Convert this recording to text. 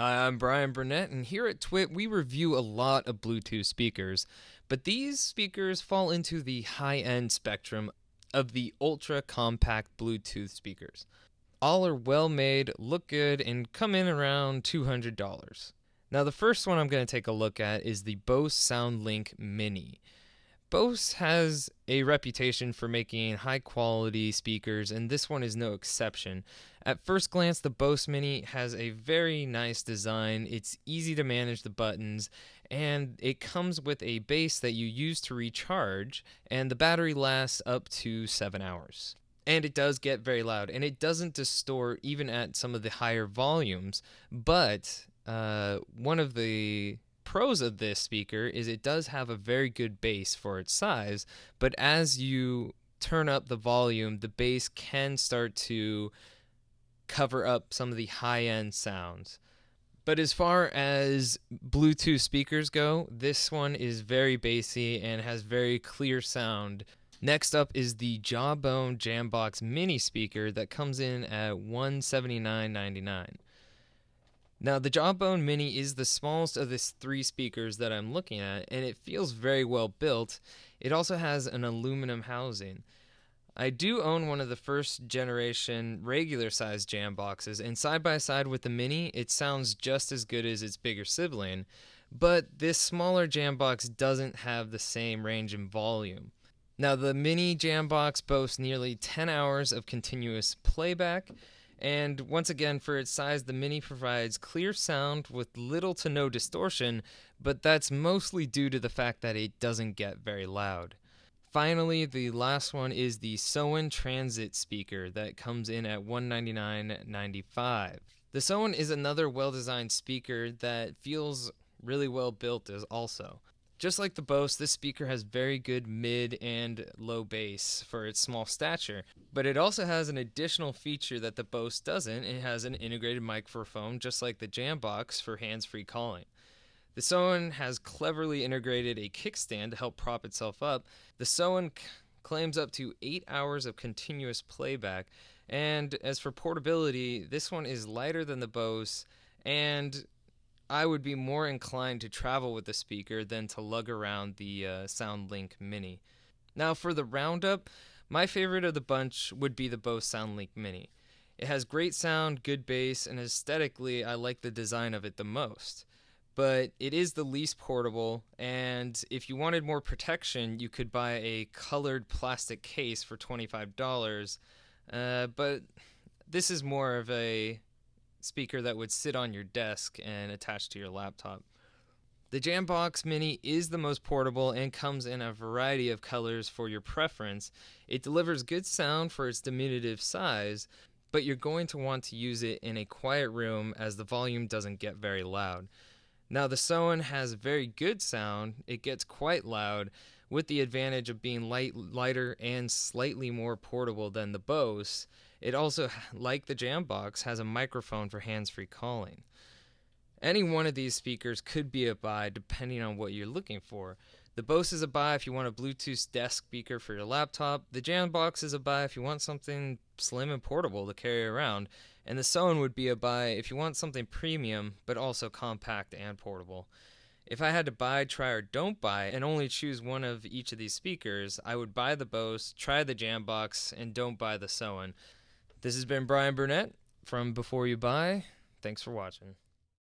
Hi, I'm Brian Burnett, and here at Twit, we review a lot of Bluetooth speakers, but these speakers fall into the high end spectrum of the ultra compact Bluetooth speakers. All are well made, look good, and come in around $200. Now, the first one I'm going to take a look at is the Bose SoundLink Mini. Bose has a reputation for making high quality speakers, and this one is no exception. At first glance, the Bose Mini has a very nice design. It's easy to manage the buttons, and it comes with a base that you use to recharge, and the battery lasts up to seven hours. And it does get very loud, and it doesn't distort even at some of the higher volumes, but uh, one of the pros of this speaker is it does have a very good bass for its size, but as you turn up the volume, the bass can start to cover up some of the high end sounds. But as far as Bluetooth speakers go, this one is very bassy and has very clear sound. Next up is the Jawbone Jambox mini speaker that comes in at 179.99. Now, the Jawbone Mini is the smallest of this three speakers that I'm looking at, and it feels very well built. It also has an aluminum housing. I do own one of the first generation regular size jam boxes, and side by side with the Mini, it sounds just as good as its bigger sibling, but this smaller jam box doesn't have the same range and volume. Now, the Mini Jam Box boasts nearly 10 hours of continuous playback and once again, for its size, the Mini provides clear sound with little to no distortion, but that's mostly due to the fact that it doesn't get very loud. Finally, the last one is the Soen Transit speaker that comes in at $199.95. The Soen is another well-designed speaker that feels really well built as also. Just like the Bose, this speaker has very good mid and low bass for its small stature, but it also has an additional feature that the Bose doesn't. It has an integrated microphone, just like the Jambox for hands free calling. The Soen has cleverly integrated a kickstand to help prop itself up. The Soen c- claims up to 8 hours of continuous playback, and as for portability, this one is lighter than the Bose and I would be more inclined to travel with the speaker than to lug around the uh, SoundLink Mini. Now, for the roundup, my favorite of the bunch would be the Bose SoundLink Mini. It has great sound, good bass, and aesthetically, I like the design of it the most. But it is the least portable, and if you wanted more protection, you could buy a colored plastic case for $25. Uh, but this is more of a speaker that would sit on your desk and attach to your laptop. The Jambox Mini is the most portable and comes in a variety of colors for your preference. It delivers good sound for its diminutive size, but you're going to want to use it in a quiet room as the volume doesn't get very loud. Now, the Soen has very good sound, it gets quite loud, with the advantage of being light, lighter and slightly more portable than the Bose. It also, like the Jambox, has a microphone for hands-free calling. Any one of these speakers could be a buy depending on what you're looking for. The Bose is a buy if you want a Bluetooth desk speaker for your laptop. The Jambox is a buy if you want something slim and portable to carry around. And the Son would be a buy if you want something premium but also compact and portable. If I had to buy, try, or don't buy, and only choose one of each of these speakers, I would buy the Bose, try the Jambox, and don't buy the Soen. This has been Brian Burnett from Before You Buy. Thanks for watching.